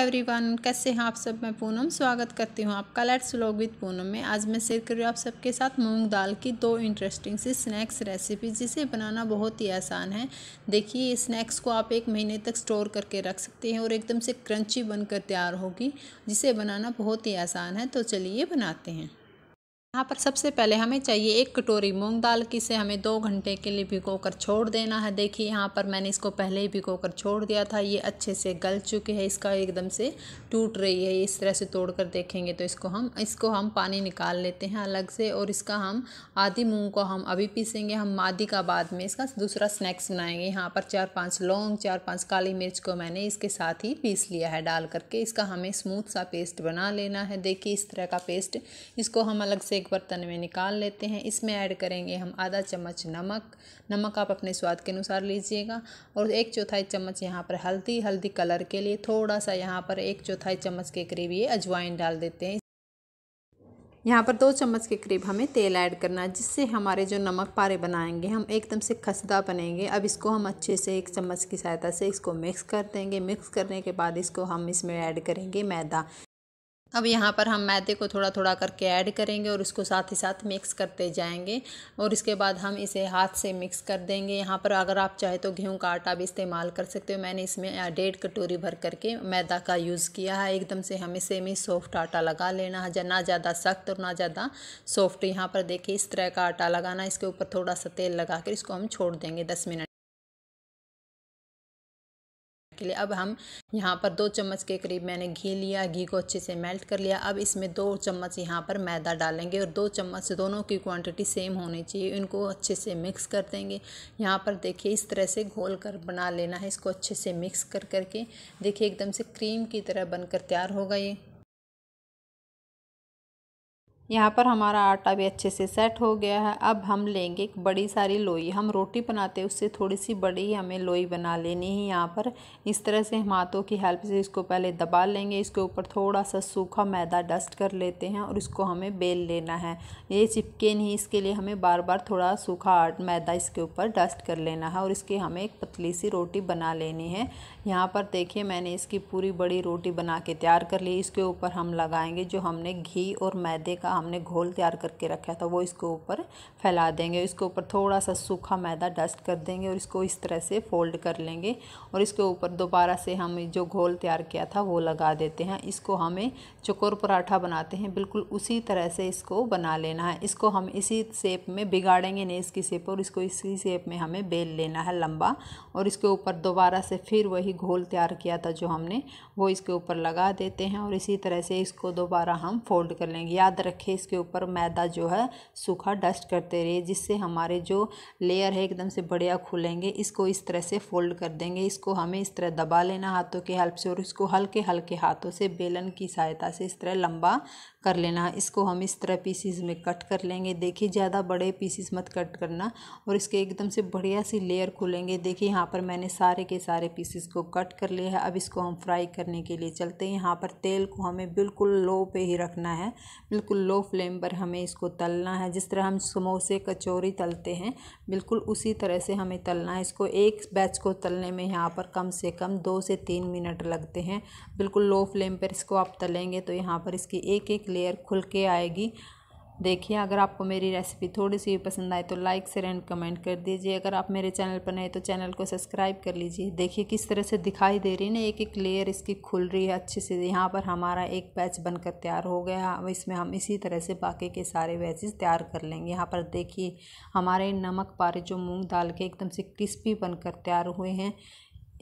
everyone कैसे हैं आप सब मैं पूनम स्वागत करती हूँ आपका लेट्स व्लॉग विद पूनम में आज मैं शेयर कर रही हूँ आप सबके साथ मूंग दाल की दो इंटरेस्टिंग सी स्नैक्स रेसिपी जिसे बनाना बहुत ही आसान है देखिए ये स्नैक्स को आप एक महीने तक स्टोर करके रख सकते हैं और एकदम से क्रंची बनकर तैयार होगी जिसे बनाना बहुत ही आसान है तो चलिए बनाते हैं यहाँ पर सबसे पहले हमें चाहिए एक कटोरी मूंग दाल की से हमें दो घंटे के लिए भिगो कर छोड़ देना है देखिए यहाँ पर मैंने इसको पहले ही भिगो कर छोड़ दिया था ये अच्छे से गल चुके हैं इसका एकदम से टूट रही है इस तरह से तोड़ कर देखेंगे तो इसको हम इसको हम पानी निकाल लेते हैं अलग से और इसका हम आधी मूँग को हम अभी पीसेंगे हम आधी का बाद में इसका दूसरा स्नैक्स बनाएंगे यहाँ पर चार पाँच लौंग चार पाँच काली मिर्च को मैंने इसके साथ ही पीस लिया है डाल करके इसका हमें स्मूथ सा पेस्ट बना लेना है देखिए इस तरह का पेस्ट इसको हम अलग से एक बर्तन में निकाल लेते हैं इसमें ऐड करेंगे हम आधा चम्मच नमक नमक आप अपने स्वाद के अनुसार लीजिएगा और एक चौथाई चम्मच यहाँ पर हल्दी हल्दी कलर के लिए थोड़ा सा यहाँ पर एक चौथाई चम्मच के करीब ये अजवाइन डाल देते हैं यहाँ पर दो चम्मच के करीब हमें तेल ऐड करना है जिससे हमारे जो नमक पारे बनाएंगे हम एकदम से खसदा बनेंगे अब इसको हम अच्छे से एक चम्मच की सहायता से इसको मिक्स कर देंगे मिक्स करने के बाद इसको हम इसमें ऐड करेंगे मैदा अब यहाँ पर हम मैदे को थोड़ा थोड़ा करके ऐड करेंगे और उसको साथ ही साथ मिक्स करते जाएंगे और इसके बाद हम इसे हाथ से मिक्स कर देंगे यहाँ पर अगर आप चाहे तो गेहूं का आटा भी इस्तेमाल कर सकते हो मैंने इसमें डेढ़ कटोरी भर करके मैदा का यूज़ किया है एकदम से हमें सेमी सॉफ्ट आटा लगा लेना है ना ज़्यादा सख्त और ना ज़्यादा सॉफ्ट यहाँ पर देखिए इस तरह का आटा लगाना इसके ऊपर थोड़ा सा तेल लगा कर इसको हम छोड़ देंगे दस मिनट के लिए अब हम यहाँ पर दो चम्मच के करीब मैंने घी लिया घी को अच्छे से मेल्ट कर लिया अब इसमें दो चम्मच यहाँ पर मैदा डालेंगे और दो चम्मच दोनों की क्वांटिटी सेम होनी चाहिए इनको अच्छे से मिक्स कर देंगे यहाँ पर देखिए इस तरह से घोल कर बना लेना है इसको अच्छे से मिक्स कर करके देखिए एकदम से क्रीम की तरह बनकर तैयार होगा ये यहाँ पर हमारा आटा भी अच्छे से सेट हो गया है अब हम लेंगे एक बड़ी सारी लोई हम रोटी बनाते हैं उससे थोड़ी सी बड़ी हमें लोई बना लेनी है यहाँ पर इस तरह से हम हाथों की हेल्प से इसको पहले दबा लेंगे इसके ऊपर थोड़ा सा सूखा मैदा डस्ट कर लेते हैं और इसको हमें बेल लेना है ये चिपके नहीं इसके लिए हमें बार बार थोड़ा सूखा मैदा इसके ऊपर डस्ट कर लेना है और इसकी हमें एक पतली सी रोटी बना लेनी है यहाँ पर देखिए मैंने इसकी पूरी बड़ी रोटी बना के तैयार कर ली इसके ऊपर हम लगाएंगे जो हमने घी और मैदे का हमने घोल तैयार करके रखा था वो इसके ऊपर फैला देंगे इसके ऊपर थोड़ा सा सूखा मैदा डस्ट कर देंगे और इसको इस तरह से फोल्ड कर लेंगे और इसके ऊपर दोबारा से हम जो घोल तैयार किया था वो लगा देते हैं इसको हमें चकोर पराठा बनाते हैं बिल्कुल उसी तरह से इसको बना लेना है इसको हम इसी सेप में बिगाड़ेंगे नहीं इसकी सेप और इसको इसी सेप में हमें बेल लेना है लंबा और इसके ऊपर दोबारा से फिर वही घोल तैयार किया था जो हमने वो इसके ऊपर लगा देते हैं और इसी तरह से इसको दोबारा हम फोल्ड कर लेंगे याद रखें रखें इसके ऊपर मैदा जो है सूखा डस्ट करते रहिए जिससे हमारे जो लेयर है एकदम से बढ़िया खुलेंगे इसको इस तरह से फोल्ड कर देंगे इसको हमें इस तरह दबा लेना हाथों के हेल्प से और इसको हल्के हल्के हाथों से बेलन की सहायता से इस तरह लंबा कर लेना है इसको हम इस तरह पीसीज में कट कर लेंगे देखिए ज़्यादा बड़े पीसीज मत कट करना और इसके एकदम से बढ़िया सी लेयर खोलेंगे देखिए यहाँ पर मैंने सारे के सारे पीसीस को कट कर लिया है अब इसको हम फ्राई करने के लिए चलते हैं यहाँ पर तेल को हमें बिल्कुल लो पे ही रखना है बिल्कुल लो फ्लेम पर हमें इसको तलना है जिस तरह हम समोसे कचौरी तलते हैं बिल्कुल उसी तरह से हमें तलना है इसको एक बैच को तलने में यहाँ पर कम से कम दो से तीन मिनट लगते हैं बिल्कुल लो फ्लेम पर इसको आप तलेंगे तो यहाँ पर इसकी एक एक लेयर खुल के आएगी देखिए अगर आपको मेरी रेसिपी थोड़ी सी भी पसंद आए तो लाइक शेयर एंड कमेंट कर दीजिए अगर आप मेरे चैनल पर नए तो चैनल को सब्सक्राइब कर लीजिए देखिए किस तरह से दिखाई दे रही है ना एक एक लेयर इसकी खुल रही है अच्छे से यहाँ पर हमारा एक बैच बनकर तैयार हो गया अब इसमें हम इसी तरह से बाकी के सारे बैचेस तैयार कर लेंगे यहाँ पर देखिए हमारे नमक पारे जो मूँग दाल के एकदम से क्रिस्पी बनकर तैयार हुए हैं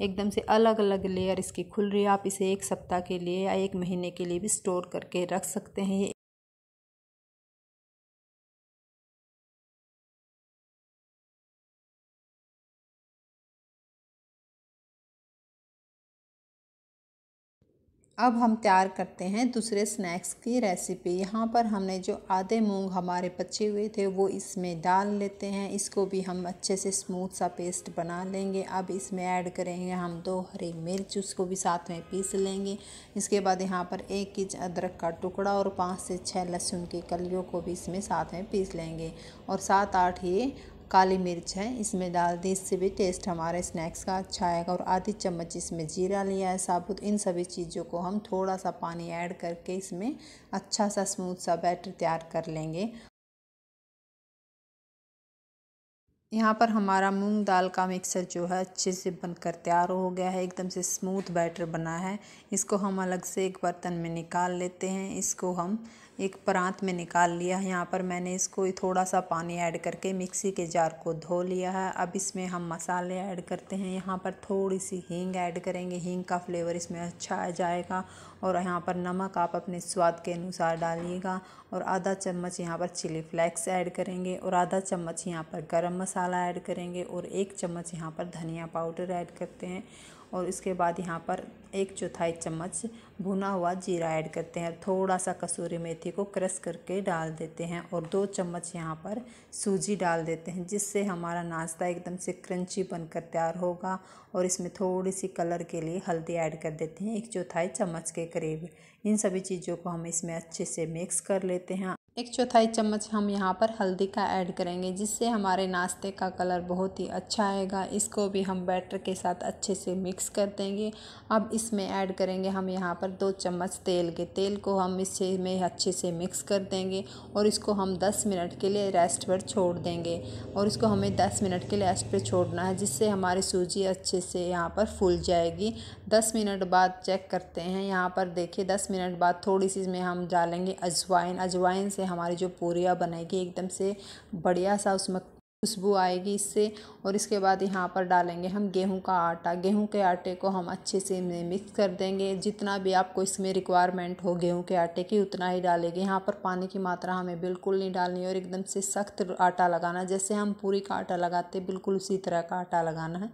एकदम से अलग अलग लेयर इसकी खुल रही है आप इसे एक सप्ताह के लिए या एक महीने के लिए भी स्टोर करके रख सकते हैं अब हम तैयार करते हैं दूसरे स्नैक्स की रेसिपी यहाँ पर हमने जो आधे मूंग हमारे बचे हुए थे वो इसमें डाल लेते हैं इसको भी हम अच्छे से स्मूथ सा पेस्ट बना लेंगे अब इसमें ऐड करेंगे हम दो हरी मिर्च उसको भी साथ में पीस लेंगे इसके बाद यहाँ पर एक इंच अदरक का टुकड़ा और पाँच से छः लहसुन की कलियों को भी इसमें साथ में पीस लेंगे और सात आठ ये काली मिर्च है इसमें डाल दी इससे भी टेस्ट हमारे स्नैक्स का अच्छा आएगा और आधी चम्मच इसमें जीरा लिया है साबुत इन सभी चीज़ों को हम थोड़ा सा पानी ऐड करके इसमें अच्छा सा स्मूथ सा बैटर तैयार कर लेंगे यहाँ पर हमारा मूंग दाल का मिक्सर जो है अच्छे से बनकर तैयार हो गया है एकदम से स्मूथ बैटर बना है इसको हम अलग से एक बर्तन में निकाल लेते हैं इसको हम एक परांत में निकाल लिया है यहाँ पर मैंने इसको थोड़ा सा पानी ऐड करके मिक्सी के जार को धो लिया है अब इसमें हम मसाले ऐड करते हैं यहाँ पर थोड़ी सी हींग ऐड करेंगे हींग का फ्लेवर इसमें अच्छा आ जाएगा और यहाँ पर नमक आप अपने स्वाद के अनुसार डालिएगा और आधा चम्मच यहाँ पर चिली फ्लेक्स ऐड करेंगे और आधा चम्मच यहाँ पर गर्म मसाला ऐड करेंगे और एक चम्मच यहाँ पर धनिया पाउडर ऐड करते हैं और इसके बाद यहाँ पर एक चौथाई चम्मच भुना हुआ जीरा ऐड करते हैं थोड़ा सा कसूरी मेथी को क्रश करके डाल देते हैं और दो चम्मच यहाँ पर सूजी डाल देते हैं जिससे हमारा नाश्ता एकदम से क्रंची बनकर तैयार होगा और इसमें थोड़ी सी कलर के लिए हल्दी ऐड कर देते हैं एक चौथाई चम्मच के करीब इन सभी चीज़ों को हम इसमें अच्छे से मिक्स कर लेते हैं एक चौथाई चम्मच हम यहाँ पर हल्दी का ऐड करेंगे जिससे हमारे नाश्ते का कलर बहुत ही अच्छा आएगा इसको भी हम बैटर के साथ अच्छे से मिक्स कर देंगे अब इसमें ऐड करेंगे हम यहाँ पर दो चम्मच तेल के तेल को हम इससे में अच्छे से मिक्स कर देंगे और इसको हम 10 मिनट के लिए रेस्ट पर छोड़ देंगे और इसको हमें दस मिनट के लिए रेस्ट पर छोड़ना है जिससे हमारी सूजी अच्छे से यहाँ पर फूल जाएगी दस मिनट बाद चेक करते हैं यहाँ पर देखिए दस मिनट बाद थोड़ी सी इसमें हम डालेंगे अजवाइन अजवाइन से हमारी जो पूरिया बनेगी एकदम से बढ़िया सा उसमें खुशबू आएगी इससे और इसके बाद यहाँ पर डालेंगे हम गेहूं का आटा गेहूं के आटे को हम अच्छे से मिक्स कर देंगे जितना भी आपको इसमें रिक्वायरमेंट हो गेहूं के आटे की उतना ही डालेंगे यहाँ पर पानी की मात्रा हमें बिल्कुल नहीं डालनी और एकदम से सख्त आटा लगाना जैसे हम पूरी का आटा लगाते बिल्कुल उसी तरह का आटा लगाना है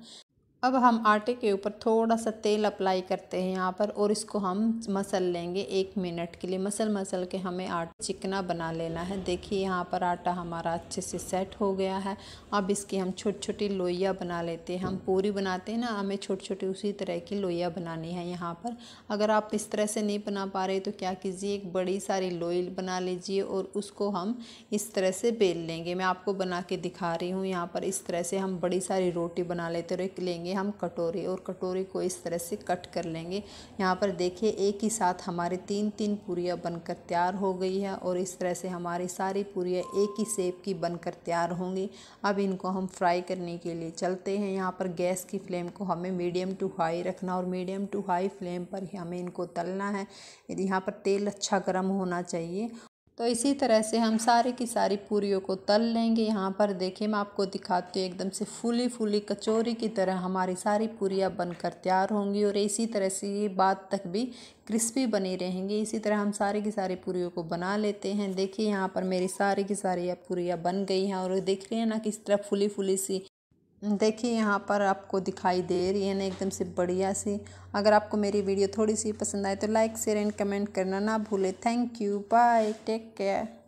अब हम आटे के ऊपर थोड़ा सा तेल अप्लाई करते हैं यहाँ पर और इसको हम मसल लेंगे एक मिनट के लिए मसल मसल के हमें आटा चिकना बना लेना है देखिए यहाँ पर आटा हमारा अच्छे से सेट हो गया है अब इसकी हम छोटी छोटी लोइया बना लेते हैं हम पूरी बनाते हैं ना हमें छोटी छोटी उसी तरह की लोइया बनानी है यहाँ पर अगर आप इस तरह से नहीं बना पा रहे तो क्या कीजिए एक बड़ी सारी लोई बना लीजिए और उसको हम इस तरह से बेल लेंगे मैं आपको बना के दिखा रही हूँ यहाँ पर इस तरह से हम बड़ी सारी रोटी बना लेते और एक लेंगे हम कटोरे और कटोरी को इस तरह से कट कर लेंगे यहाँ पर देखिए एक ही साथ हमारे तीन तीन पूरियाँ बनकर तैयार हो गई है और इस तरह से हमारी सारी पूरियाँ एक ही सेप की बनकर तैयार होंगी अब इनको हम फ्राई करने के लिए चलते हैं यहाँ पर गैस की फ्लेम को हमें मीडियम टू हाई रखना और मीडियम टू हाई फ्लेम पर ही हमें इनको तलना है यहाँ पर तेल अच्छा गर्म होना चाहिए तो इसी तरह से हम सारी की सारी पूरियों को तल लेंगे यहाँ पर देखिए मैं आपको दिखाती हूँ एकदम से फूली फूली कचौरी की तरह हमारी सारी पूरियाँ बनकर तैयार होंगी और इसी तरह से ये बाद तक भी क्रिस्पी बनी रहेंगी इसी तरह हम सारी की सारी पूरियों को बना लेते हैं देखिए यहाँ पर मेरी सारी की सारी पूरियाँ बन गई हैं और देख रहे हैं ना किस तरह फूली फूली सी देखिए यहाँ पर आपको दिखाई दे रही है ना एकदम से बढ़िया सी अगर आपको मेरी वीडियो थोड़ी सी पसंद आए तो लाइक शेयर एंड कमेंट करना ना भूलें thank you bye take care